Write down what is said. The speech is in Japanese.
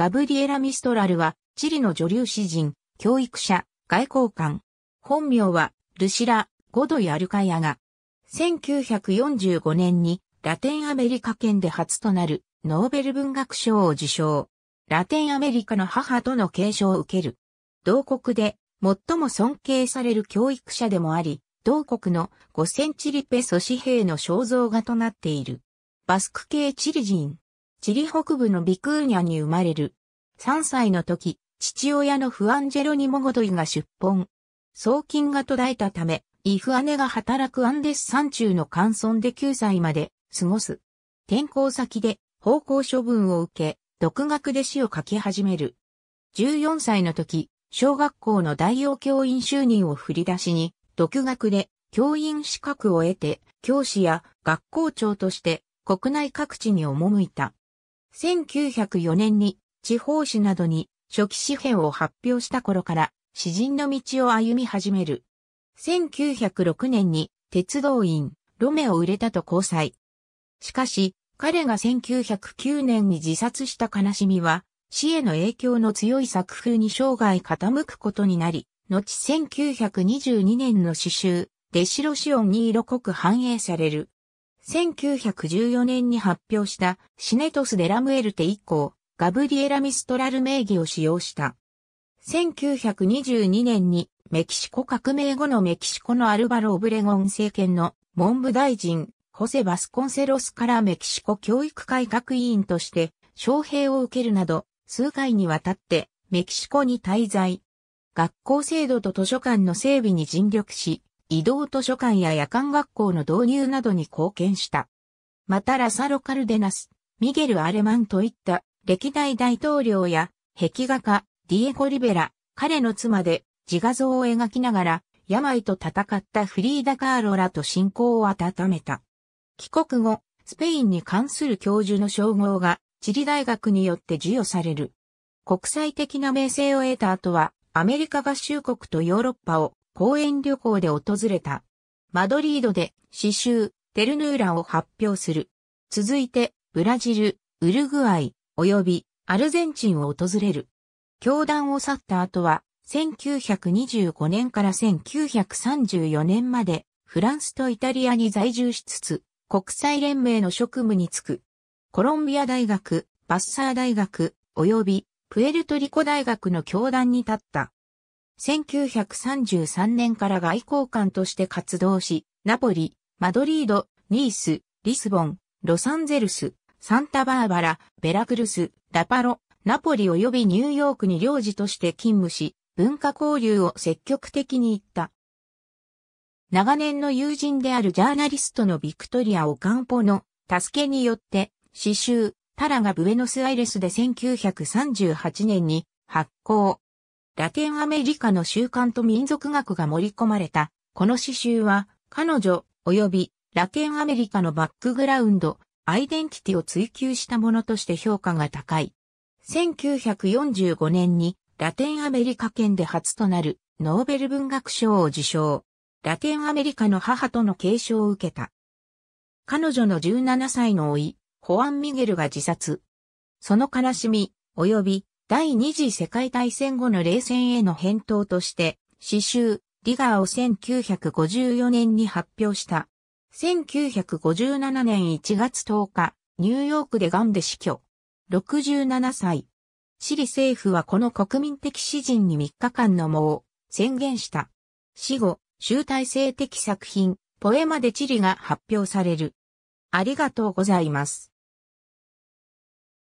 ガブリエラ・ミストラルは、チリの女流詩人、教育者、外交官。本名は、ルシラ・ゴドイ・アルカヤが、1945年にラテンアメリカ圏で初となるノーベル文学賞を受賞。ラテンアメリカの母との継承を受ける。同国で最も尊敬される教育者でもあり、同国の5センチリペソ紙幣の肖像画となっている。バスク系チリ人。チリ北部のビクーニャに生まれる。3歳の時、父親のフアンジェロニモゴドイが出奔。送金が途絶えたため、イフ姉が働くアンデス山中の乾村で9歳まで過ごす。転校先で方向処分を受け、独学で詩を書き始める。14歳の時、小学校の代用教員就任を振り出しに、独学で教員資格を得て、教師や学校長として国内各地に赴いた。1904年に地方紙などに初期紙幣を発表した頃から詩人の道を歩み始める。1906年に鉄道員、ロメを売れたと交際。しかし、彼が1909年に自殺した悲しみは、死への影響の強い作風に生涯傾くことになり、後1922年の詩集、デシロシオンに色濃く反映される。1914年に発表したシネトス・デラムエルテ以降、ガブリエラ・ミストラル名義を使用した。1922年にメキシコ革命後のメキシコのアルバロ・オブレゴン政権の文部大臣、ホセ・バスコンセロスからメキシコ教育改革委員として招聘を受けるなど、数回にわたってメキシコに滞在。学校制度と図書館の整備に尽力し、移動図書館や夜間学校の導入などに貢献した。またラサロ・カルデナス、ミゲル・アレマンといった歴代大統領や壁画家、ディエゴ・リベラ、彼の妻で自画像を描きながら病と戦ったフリーダ・カーロラと親交を温めた。帰国後、スペインに関する教授の称号が地理大学によって授与される。国際的な名声を得た後はアメリカ合衆国とヨーロッパを公園旅行で訪れた。マドリードで刺繍、テルヌーラを発表する。続いて、ブラジル、ウルグアイ、及びアルゼンチンを訪れる。教団を去った後は、1925年から1934年まで、フランスとイタリアに在住しつつ、国際連盟の職務に就く。コロンビア大学、バッサー大学、及びプエルトリコ大学の教団に立った。1933年から外交官として活動し、ナポリ、マドリード、ニース、リスボン、ロサンゼルス、サンタバーバラ、ベラクルス、ラパロ、ナポリ及びニューヨークに領事として勤務し、文化交流を積極的に行った。長年の友人であるジャーナリストのビクトリア・オカンポの助けによって、詩集、タラがブエノスアイレスで1938年に発行。ラテンアメリカの習慣と民族学が盛り込まれた、この詩集は、彼女、及び、ラテンアメリカのバックグラウンド、アイデンティティを追求したものとして評価が高い。1945年に、ラテンアメリカ圏で初となる、ノーベル文学賞を受賞。ラテンアメリカの母との継承を受けた。彼女の17歳の老い、ホアン・ミゲルが自殺。その悲しみ、及び第二次世界大戦後の冷戦への返答として、詩集、リガーを1954年に発表した。1957年1月10日、ニューヨークでガンで死去。67歳。チリ政府はこの国民的詩人に3日間の喪を宣言した。死後、集大成的作品、ポエマでチリが発表される。ありがとうございます。